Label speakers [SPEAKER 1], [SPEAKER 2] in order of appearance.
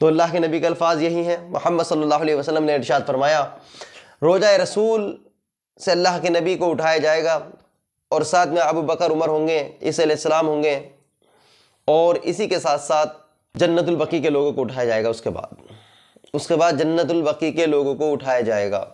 [SPEAKER 1] तो अल्लाह के नबी के अल्फाज यही हैं मोहम्मद सल्लल्लाहु अलैहि वसल्लम ने इरशाद फरमाया रोज़ा रसूल से अल्लाह के नबी को उठाया जाएगा और साथ में अबू बकर उमर होंगे इसम होंगे और इसी के साथ साथ जन्नतुलबकी के लोगों को उठाया जाएगा उसके बाद उसके बाद जन्नतुलबकी के लोगों को उठाया जाएगा